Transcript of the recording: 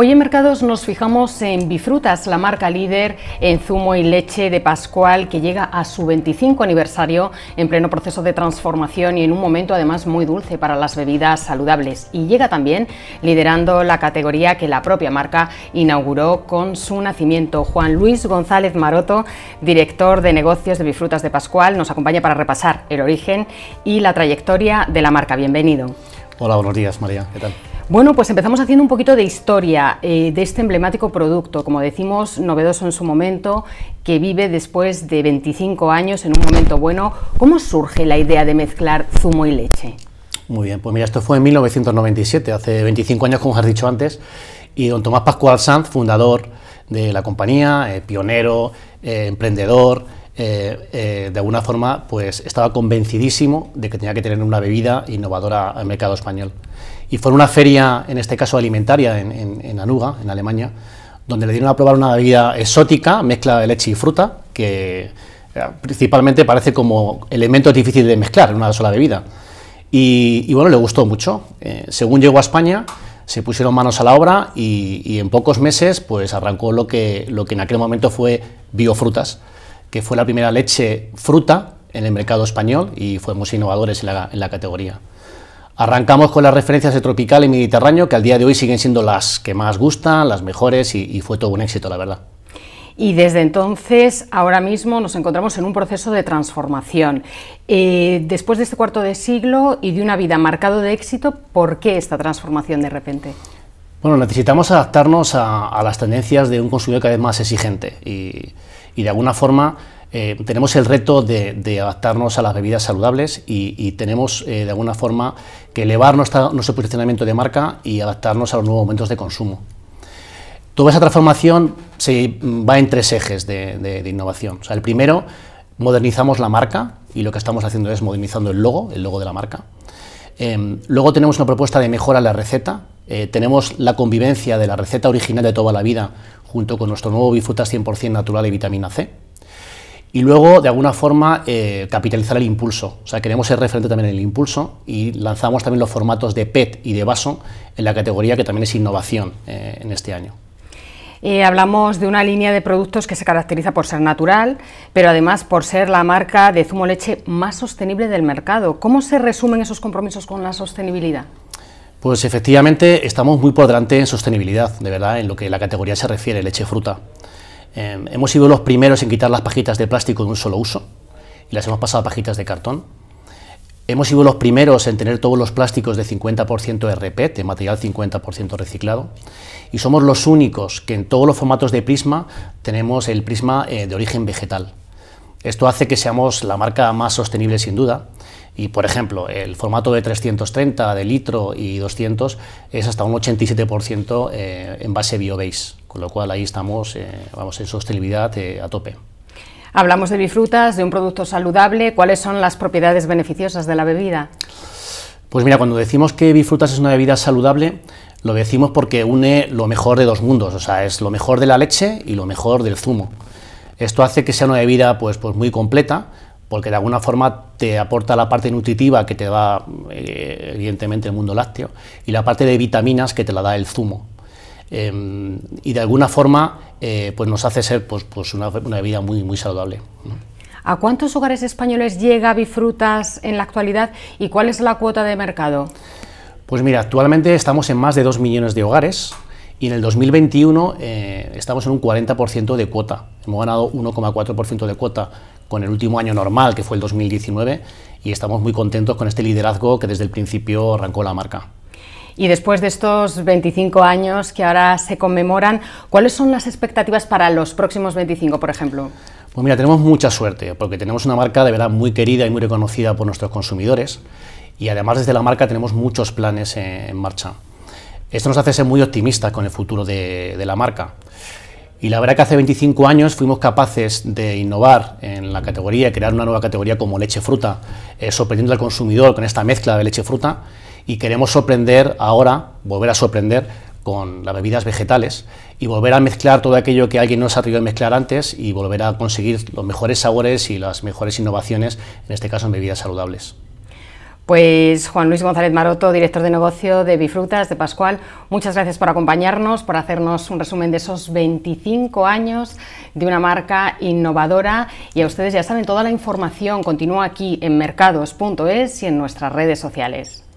Hoy en Mercados nos fijamos en Bifrutas, la marca líder en zumo y leche de Pascual que llega a su 25 aniversario en pleno proceso de transformación y en un momento además muy dulce para las bebidas saludables. Y llega también liderando la categoría que la propia marca inauguró con su nacimiento. Juan Luis González Maroto, director de negocios de Bifrutas de Pascual, nos acompaña para repasar el origen y la trayectoria de la marca. Bienvenido. Hola, buenos días María, ¿qué tal? Bueno, pues empezamos haciendo un poquito de historia eh, de este emblemático producto, como decimos, novedoso en su momento, que vive después de 25 años en un momento bueno. ¿Cómo surge la idea de mezclar zumo y leche? Muy bien, pues mira, esto fue en 1997, hace 25 años, como has dicho antes, y don Tomás Pascual Sanz, fundador de la compañía, eh, pionero, eh, emprendedor, eh, eh, de alguna forma pues estaba convencidísimo de que tenía que tener una bebida innovadora al mercado español. Y fue en una feria, en este caso alimentaria, en, Anuga, en Alemania, donde le dieron a probar una bebida exótica, mezcla de leche y fruta, que eh, principalmente parece como elemento difícil de mezclar en una sola bebida. Y, bueno, le gustó mucho. según llegó a España, se pusieron manos a la obra y, y, en pocos meses pues arrancó lo que, lo que en aquel momento fue Biofrutas, que fue la primera leche fruta en el mercado español y fuimos innovadores en la, categoría. Arrancamos con las referencias de tropical y mediterráneo, que al día de hoy siguen siendo las que más gustan, las mejores, y, fue todo un éxito, la verdad. Y desde entonces, ahora mismo, nos encontramos en un proceso de transformación. Eh, después de este cuarto de siglo y de una vida marcado de éxito, ¿por qué esta transformación de repente? Bueno, necesitamos adaptarnos a, las tendencias de un consumidor cada vez más exigente y, de alguna forma eh, tenemos el reto de, adaptarnos a las bebidas saludables y, tenemos eh, de alguna forma que elevar nuestro posicionamiento de marca y adaptarnos a los nuevos momentos de consumo. Toda esa transformación se mm, va en tres ejes de, innovación. el primero, modernizamos la marca y lo que estamos haciendo es modernizando el logo, el logo de la marca. Em, luego tenemos una propuesta de mejora a la receta. Eh, tenemos la convivencia de la receta original de toda la vida junto con nuestro nuevo bifrutas 100% natural y vitamina C. Y luego, de alguna forma, eh, capitalizar el impulso. O sea, queremos ser referente también en el impulso y lanzamos también los formatos de PET y de vaso en la categoría que también es innovación eh, en este año. Eh, hablamos de una línea de productos que se caracteriza por ser natural, pero además por ser la marca de zumo leche más sostenible del mercado. ¿Cómo se resumen esos compromisos con la sostenibilidad? Pues efectivamente estamos muy por delante en sostenibilidad, de verdad, en lo que la categoría se refiere, leche-fruta. Em, hemos sido los primeros en quitar las pajitas de plástico de un solo uso y las hemos pasado a pajitas de cartón Hemos sido los primeros en tener todos los plásticos de 50% RP, de material 50% reciclado, y somos los únicos que en todos los formatos de prisma tenemos el prisma eh, de origen vegetal. Esto hace que seamos la marca más sostenible sin duda, y por ejemplo, el formato de 330, de litro y 200 es hasta un 87% eh, en base biobase, con lo cual ahí estamos eh, vamos en sostenibilidad a tope. Hablamos de bifrutas, de un producto saludable. ¿Cuáles son las propiedades beneficiosas de la bebida? Pues mira, cuando decimos que bifrutas es una bebida saludable, lo decimos porque une lo mejor de dos mundos, o sea, es lo mejor de la leche y lo mejor del zumo. Esto hace que sea una bebida pues, pues muy completa, porque de alguna forma te aporta la parte nutritiva que te da eh, evidentemente el mundo lácteo y la parte de vitaminas que te la da el zumo. Em, y de alguna forma eh, pues nos hace ser pues, pues una, vida muy, muy saludable. ¿A cuántos hogares españoles llega Bifrutas en la actualidad y cuál es la cuota de mercado? Pues mira, actualmente estamos en más de 2 millones de hogares y en el 2021 eh, estamos en un 40% de cuota. Hemos ganado 1,4% de cuota con el último año normal, que fue el 2019, y estamos muy contentos con este liderazgo que desde el principio arrancó la marca. Y después de estos 25 años que ahora se conmemoran, ¿cuáles son las expectativas para los próximos 25, por ejemplo? Pues mira, tenemos mucha suerte, porque tenemos una marca de verdad muy querida y muy reconocida por nuestros consumidores. Y además desde la marca tenemos muchos planes en, marcha. Esto nos hace ser muy optimistas con el futuro de, la marca. Y la verdad que hace 25 años fuimos capaces de innovar en la categoría, crear una nueva categoría como leche fruta, eh, sorprendiendo al consumidor con esta mezcla de leche fruta y queremos sorprender ahora, volver a sorprender con las bebidas vegetales y volver a mezclar todo aquello que alguien no se ha atrevido a mezclar antes y volver a conseguir los mejores sabores y las mejores innovaciones, en este caso en bebidas saludables. Pues Juan Luis González Maroto, director de negocio de Bifrutas de Pascual, muchas gracias por acompañarnos, por hacernos un resumen de esos 25 años de una marca innovadora y a ustedes ya saben, toda la información continúa aquí en mercados.es y en nuestras redes sociales.